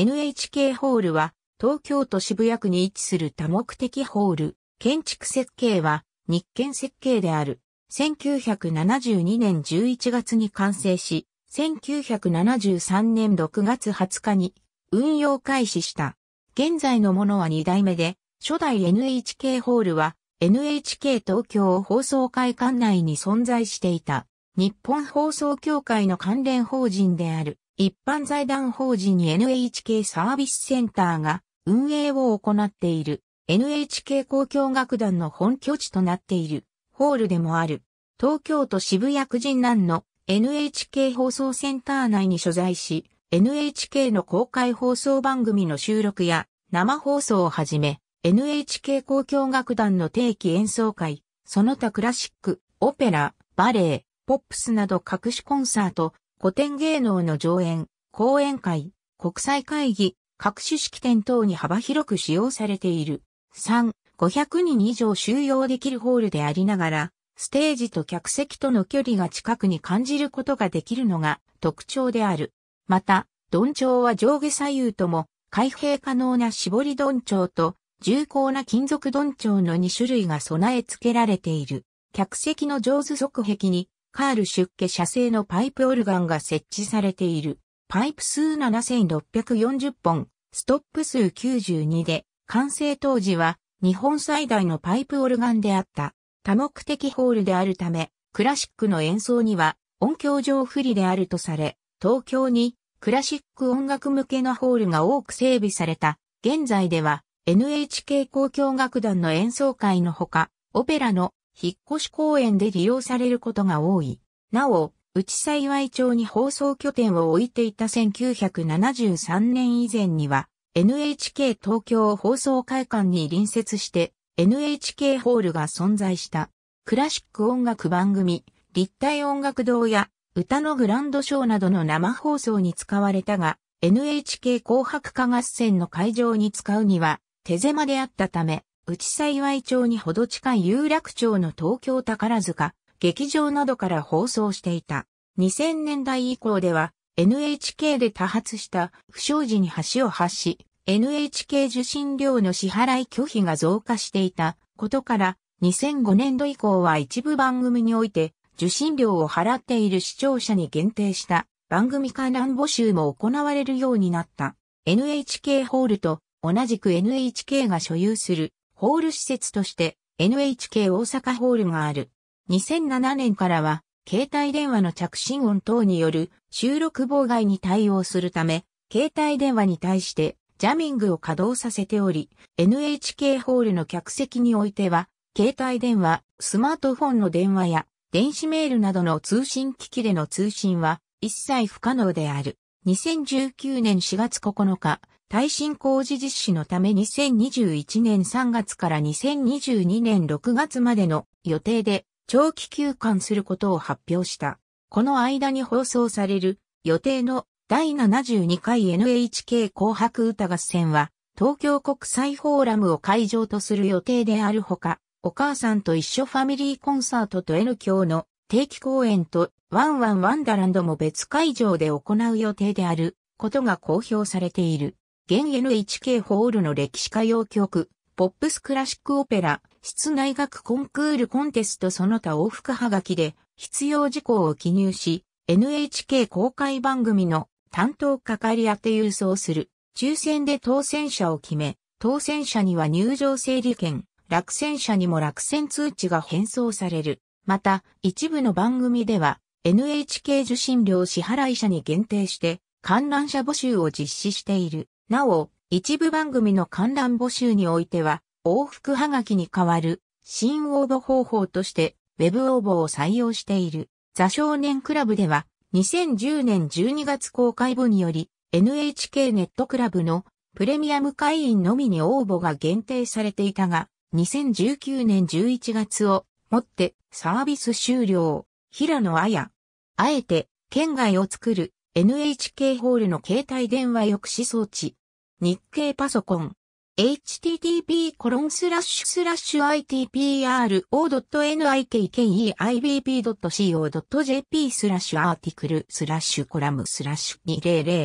NHK ホールは東京都渋谷区に位置する多目的ホール。建築設計は日建設計である。1972年11月に完成し、1973年6月20日に運用開始した。現在のものは2代目で、初代 NHK ホールは NHK 東京放送会館内に存在していた。日本放送協会の関連法人である。一般財団法人 NHK サービスセンターが運営を行っている NHK 交響楽団の本拠地となっているホールでもある東京都渋谷区神南の NHK 放送センター内に所在し NHK の公開放送番組の収録や生放送をはじめ NHK 交響楽団の定期演奏会、その他クラシック、オペラ、バレエ、ポップスなど各種コンサート、古典芸能の上演、講演会、国際会議、各種式典等に幅広く使用されている。3、500人以上収容できるホールでありながら、ステージと客席との距離が近くに感じることができるのが特徴である。また、鈍ウは上下左右とも開閉可能な絞り鈍ウと重厚な金属鈍ウの2種類が備え付けられている。客席の上手側壁にカール出家社製のパイプオルガンが設置されている。パイプ数7640本、ストップ数92で、完成当時は日本最大のパイプオルガンであった。多目的ホールであるため、クラシックの演奏には音響上不利であるとされ、東京にクラシック音楽向けのホールが多く整備された。現在では NHK 交響楽団の演奏会のほか、オペラの引っ越し公園で利用されることが多い。なお、内幸町に放送拠点を置いていた1973年以前には、NHK 東京放送会館に隣接して NHK ホールが存在した。クラシック音楽番組、立体音楽堂や歌のグランドショーなどの生放送に使われたが、NHK 紅白歌合戦の会場に使うには手狭であったため、内幸町にほど近い有楽町の東京宝塚、劇場などから放送していた。2000年代以降では NHK で多発した不祥事に橋を発し、NHK 受信料の支払い拒否が増加していたことから、2005年度以降は一部番組において受信料を払っている視聴者に限定した番組観覧募集も行われるようになった。NHK ホールと同じく NHK が所有するホール施設として NHK 大阪ホールがある。2007年からは携帯電話の着信音等による収録妨害に対応するため、携帯電話に対してジャミングを稼働させており、NHK ホールの客席においては、携帯電話、スマートフォンの電話や電子メールなどの通信機器での通信は一切不可能である。2019年4月9日、耐震工事実施のため2021年3月から2022年6月までの予定で長期休館することを発表した。この間に放送される予定の第72回 NHK 紅白歌合戦は東京国際フォーラムを会場とする予定であるほか、お母さんと一緒ファミリーコンサートと N 響の定期公演とワンワンワンダランドも別会場で行う予定であることが公表されている。現 NHK ホールの歴史歌謡曲、ポップスクラシックオペラ、室内楽コンクールコンテストその他往復はがきで必要事項を記入し、NHK 公開番組の担当係宛て郵送する。抽選で当選者を決め、当選者には入場整理券、落選者にも落選通知が返送される。また、一部の番組では、NHK 受信料支払い者に限定して、観覧者募集を実施している。なお、一部番組の観覧募集においては、往復はがきに代わる新応募方法として、ウェブ応募を採用している。ザ少年クラブでは、2010年12月公開後により、NHK ネットクラブのプレミアム会員のみに応募が限定されていたが、2019年11月をもってサービス終了。平野綾。あえて、県外を作る NHK ホールの携帯電話抑止装置、日経パソコン、http コロンスラッシュスラッシュ itpro.nikkeib.co.jp スラッシュアーティクルスラッシュコラムスラッシュ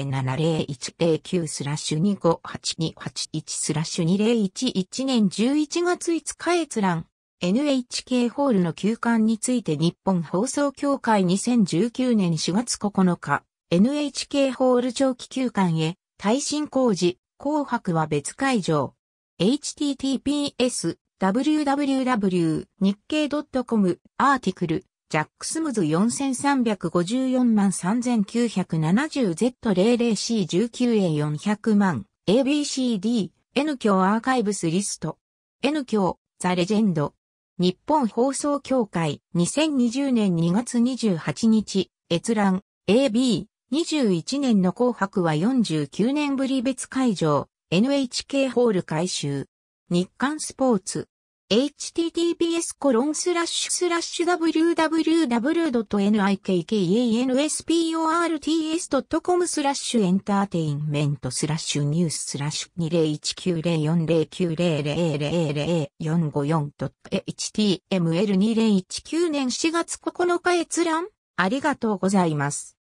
20070109スラッシュ258281スラッシュ2011年11月5日閲覧 NHK ホールの休館について日本放送協会2019年4月9日 NHK ホール長期休館へ、耐震工事、紅白は別会場。https www 日経 .com アーティクルジャックスムズ 43543970Z00C19A400 万 ABCD N 教アーカイブスリスト N 教ザレジェンド日本放送協会2020年2月28日閲覧 AB 21年の紅白は49年ぶり別会場、NHK ホール改修。日刊スポーツ。https コロンスラッシュスラッシュ w w w n i k k e n s p o r t s c o m スラッシュエンターテインメントスラッシュニューススラッシュ 20190409000454.html2019 年4月9日閲覧ありがとうございます。